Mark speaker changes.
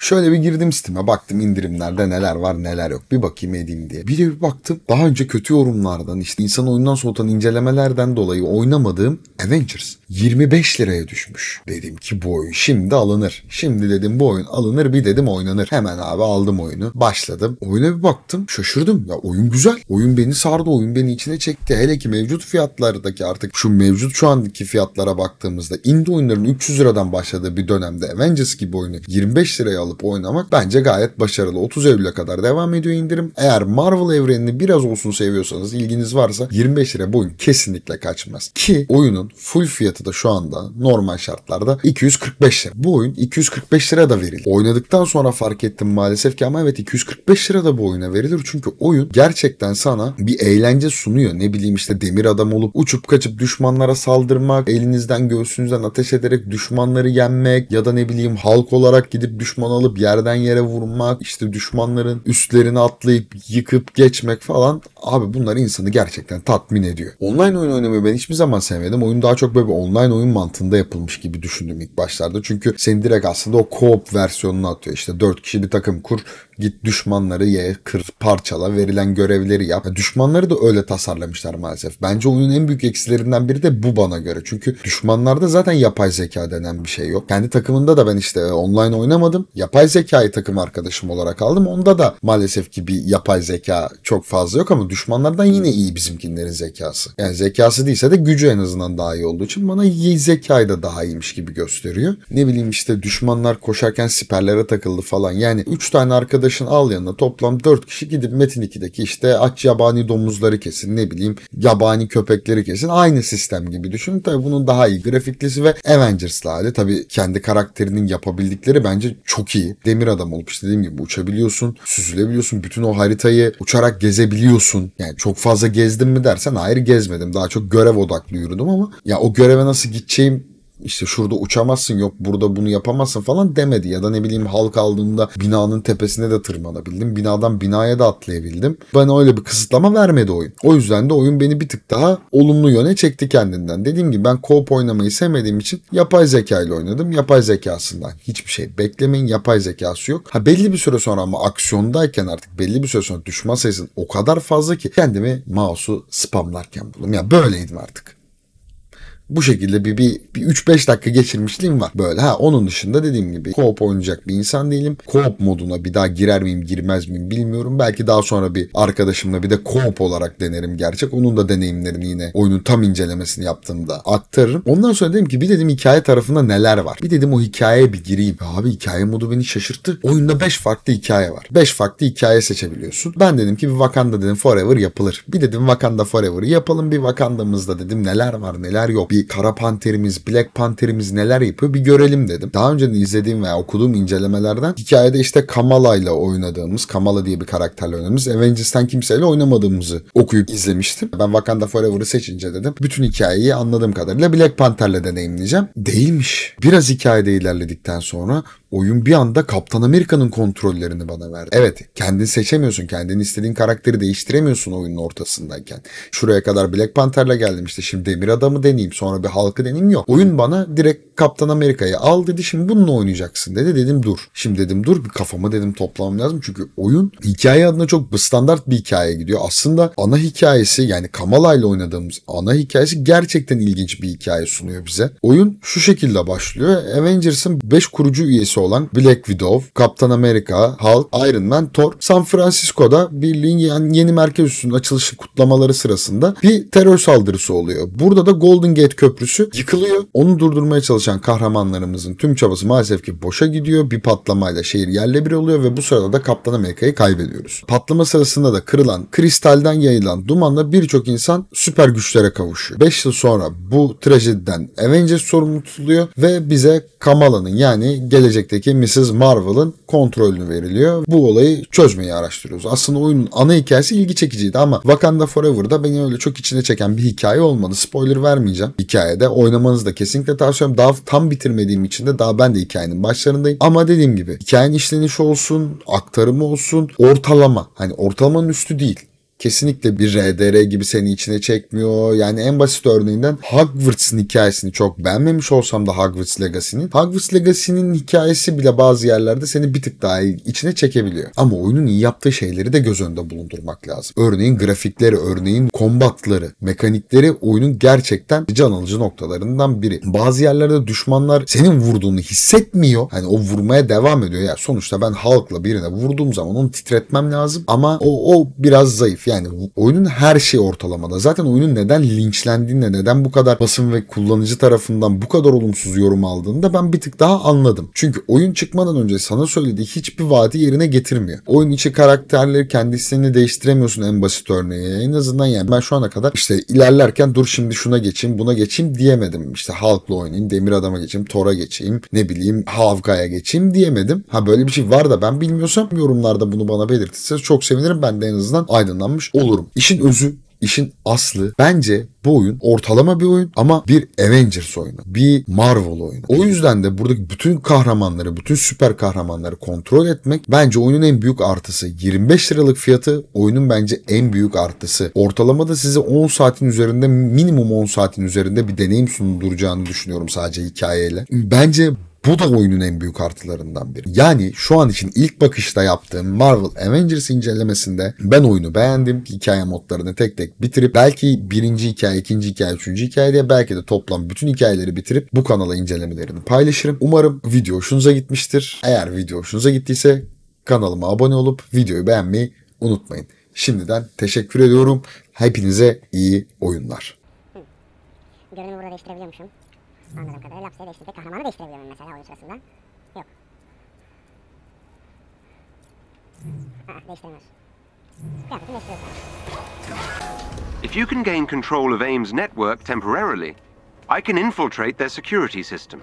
Speaker 1: Şöyle bir girdim siteme baktım indirimlerde neler var neler yok bir bakayım edeyim diye. Bir de bir baktım daha önce kötü yorumlardan işte insan oyundan soğutan incelemelerden dolayı oynamadığım Avengers 25 liraya düşmüş. Dedim ki bu oyun şimdi alınır. Şimdi dedim bu oyun alınır bir dedim oynanır. Hemen abi aldım oyunu başladım. Oyuna bir baktım şaşırdım ya oyun güzel. Oyun beni sardı oyun beni içine çekti. Hele ki mevcut fiyatlardaki artık şu mevcut şu andaki fiyatlara baktığımızda indie oyunların 300 liradan başladığı bir dönemde Avengers gibi oyunu 25 liraya alıp oynamak bence gayet başarılı. 30 Eylül'e kadar devam ediyor indirim. Eğer Marvel evrenini biraz olsun seviyorsanız ilginiz varsa 25 lira bu oyun kesinlikle kaçmaz. Ki oyunun full fiyatı da şu anda normal şartlarda 245 lira. Bu oyun 245 lira da verildi. Oynadıktan sonra fark ettim maalesef ki ama evet 245 lira da bu oyuna verilir. Çünkü oyun gerçekten sana bir eğlence sunuyor. Ne bileyim işte demir adam olup uçup kaçıp düşmanlara saldırmak, elinizden göğsünüzden ateş ederek düşmanları yenmek ya da ne bileyim halk olarak gidip düşmana alıp yerden yere vurmak, işte düşmanların üstlerini atlayıp yıkıp geçmek falan abi bunlar insanı gerçekten tatmin ediyor. Online oyun oynamayı ben hiçbir zaman sevmedim. Oyun daha çok böyle online oyun mantığında yapılmış gibi düşündüm ilk başlarda. Çünkü seni direkt aslında o co-op versiyonuna atıyor. İşte 4 kişi bir takım kur Git düşmanları ye, kır, parçala, verilen görevleri yap. Ya düşmanları da öyle tasarlamışlar maalesef. Bence oyunun en büyük eksilerinden biri de bu bana göre. Çünkü düşmanlarda zaten yapay zeka denen bir şey yok. Kendi takımında da ben işte e, online oynamadım. Yapay zekayı takım arkadaşım olarak aldım. Onda da maalesef ki bir yapay zeka çok fazla yok ama düşmanlardan yine iyi bizimkinlerin zekası. Yani zekası değilse de gücü en azından daha iyi olduğu için bana iyi zekayı da daha iyiymiş gibi gösteriyor. Ne bileyim işte düşmanlar koşarken siperlere takıldı falan. Yani 3 tane arkadaş arkadaşını al yanına toplam 4 kişi gidip Metin 2'deki işte aç yabani domuzları kesin ne bileyim yabani köpekleri kesin aynı sistem gibi düşünün. tabi bunun daha iyi grafiklisi ve Avengers'la hali tabi kendi karakterinin yapabildikleri bence çok iyi. Demir adam olup işte dediğim gibi uçabiliyorsun, süzülebiliyorsun, bütün o haritayı uçarak gezebiliyorsun. Yani çok fazla gezdim mi dersen hayır gezmedim. Daha çok görev odaklı yürüdüm ama ya o göreve nasıl gideceğim işte şurada uçamazsın yok burada bunu yapamazsın falan demedi. Ya da ne bileyim halk aldığında binanın tepesine de tırmanabildim. Binadan binaya da atlayabildim. Bana öyle bir kısıtlama vermedi oyun. O yüzden de oyun beni bir tık daha olumlu yöne çekti kendinden. Dediğim gibi ben co-op oynamayı sevmediğim için yapay zeka ile oynadım. Yapay zekasından hiçbir şey beklemeyin. Yapay zekası yok. Ha belli bir süre sonra ama aksiyondayken artık belli bir süre sonra düşman sayısın o kadar fazla ki kendimi mouse'u spamlarken buldum. Ya böyleydim artık. Bu şekilde bir, bir, bir 3-5 dakika geçirmişliğim var. Böyle ha onun dışında dediğim gibi co-op oynayacak bir insan değilim. Co-op moduna bir daha girer miyim girmez miyim bilmiyorum. Belki daha sonra bir arkadaşımla bir de co-op olarak denerim gerçek. Onun da deneyimlerini yine oyunun tam incelemesini yaptığımda aktarırım. Ondan sonra dedim ki bir dedim hikaye tarafında neler var. Bir dedim o hikayeye bir gireyim. Abi hikaye modu beni şaşırttı. Oyunda 5 farklı hikaye var. 5 farklı hikaye seçebiliyorsun. Ben dedim ki bir Wakanda dedim Forever yapılır. Bir dedim Wakanda Forever yapalım. Bir Wakanda'mızda dedim neler var neler yok. Bir bir Kara Panterimiz, Black Panterimiz neler yapıyor bir görelim dedim. Daha önce de izlediğim veya okuduğum incelemelerden hikayede işte Kamala ile oynadığımız, Kamala diye bir karakterle oynadığımız Avengers'ten kimseyle oynamadığımızı okuyup izlemiştim. Ben Wakanda Forever'ı seçince dedim bütün hikayeyi anladığım kadarıyla Black Panther'le deneyimleyeceğim. Değilmiş. Biraz hikayede ilerledikten sonra oyun bir anda Kaptan Amerika'nın kontrollerini bana verdi. Evet kendin seçemiyorsun. Kendin istediğin karakteri değiştiremiyorsun oyunun ortasındayken. Şuraya kadar Black Panther'la geldim işte şimdi Demir Adam'ı deneyeyim sonra bir halkı deneyeyim yok. Oyun bana direkt Kaptan Amerika'yı al dedi şimdi bununla oynayacaksın dedi. Dedim dur. Şimdi dedim dur bir kafamı dedim toplamam lazım. Çünkü oyun hikaye adına çok standart bir hikaye gidiyor. Aslında ana hikayesi yani Kamala ile oynadığımız ana hikayesi gerçekten ilginç bir hikaye sunuyor bize. Oyun şu şekilde başlıyor. Avengers'ın 5 kurucu üyesi konusu olan Black Widow, Kaptan Amerika, Hulk, Iron Man, Thor, San Francisco'da birliğin yeni merkez üssünün açılışı kutlamaları sırasında bir terör saldırısı oluyor. Burada da Golden Gate Köprüsü yıkılıyor. Onu durdurmaya çalışan kahramanlarımızın tüm çabası maalesef ki boşa gidiyor. Bir patlamayla şehir yerle bir oluyor ve bu sırada da Kaptan Amerika'yı kaybediyoruz. Patlama sırasında da kırılan, kristalden yayılan dumanla birçok insan süper güçlere kavuşuyor. 5 yıl sonra bu trajediden Avengers sorumlu tutuluyor ve bize Kamala'nın yani gelecek gelecekteki Mrs. Marvel'ın kontrolünü veriliyor. Bu olayı çözmeyi araştırıyoruz. Aslında oyunun ana hikayesi ilgi çekiciydi ama Wakanda Forever'da beni öyle çok içine çeken bir hikaye olmadı. Spoiler vermeyeceğim. Hikayede oynamanızı da kesinlikle tavsiye ediyorum. Daha tam bitirmediğim için de daha ben de hikayenin başlarındayım. Ama dediğim gibi hikayenin işlenişi olsun, aktarımı olsun, ortalama. Hani ortalamanın üstü değil kesinlikle bir RDR gibi seni içine çekmiyor. Yani en basit örneğinden Hogwarts'ın hikayesini çok beğenmemiş olsam da Hogwarts Legacy'nin. Hogwarts Legacy'nin hikayesi bile bazı yerlerde seni bir tık daha içine çekebiliyor. Ama oyunun iyi yaptığı şeyleri de göz önünde bulundurmak lazım. Örneğin grafikleri, örneğin kombatları, mekanikleri oyunun gerçekten can alıcı noktalarından biri. Bazı yerlerde düşmanlar senin vurduğunu hissetmiyor. Hani o vurmaya devam ediyor. Ya yani sonuçta ben halkla birine vurduğum zaman onu titretmem lazım ama o, o biraz zayıf. Yani oyunun her şeyi ortalamada. Zaten oyunun neden linçlendiğini, neden bu kadar basın ve kullanıcı tarafından bu kadar olumsuz yorum aldığını da ben bir tık daha anladım. Çünkü oyun çıkmadan önce sana söylediği hiçbir vaadi yerine getirmiyor. Oyun içi karakterleri kendisini değiştiremiyorsun en basit örneği. En azından yani ben şu ana kadar işte ilerlerken dur şimdi şuna geçeyim, buna geçeyim diyemedim. İşte Hulk'la oynayayım, Demir Adam'a geçeyim, Thor'a geçeyim, ne bileyim havka'ya geçeyim diyemedim. Ha böyle bir şey var da ben bilmiyorsam yorumlarda bunu bana belirtirseniz çok sevinirim. Ben de en azından aydınlanmış göstermiş olurum. İşin özü işin aslı bence bu oyun ortalama bir oyun ama bir Avengers oyunu. Bir Marvel oyunu. O yüzden de buradaki bütün kahramanları, bütün süper kahramanları kontrol etmek bence oyunun en büyük artısı. 25 liralık fiyatı oyunun bence en büyük artısı. Ortalama da size 10 saatin üzerinde minimum 10 saatin üzerinde bir deneyim sunduracağını düşünüyorum sadece hikayeyle. Bence bu da oyunun en büyük artılarından biri. Yani şu an için ilk bakışta yaptığım Marvel Avengers incelemesinde ben oyunu beğendim. Hikaye modlarını tek tek bitirip belki birinci hikaye, ikinci hikaye, üçüncü hikaye diye belki de toplam bütün hikayeleri bitirip bu kanala incelemelerini paylaşırım. Umarım video hoşunuza gitmiştir. Eğer video hoşunuza gittiyse kanalıma abone olup videoyu beğenmeyi unutmayın. Şimdiden teşekkür ediyorum. Hepinize iyi oyunlar. Hı. Görünümü burada değiştirebiliyormuşum. Anladığım kadarıyla değiştirdik. Kahramanı değiştirebiliyor muyum mesela oyun sırasında? Yok. Aa, değiştiremiyoruz. Kıyafetini değiştiriyoruz. If you can gain control of AIM's network temporarily, I can infiltrate their security system.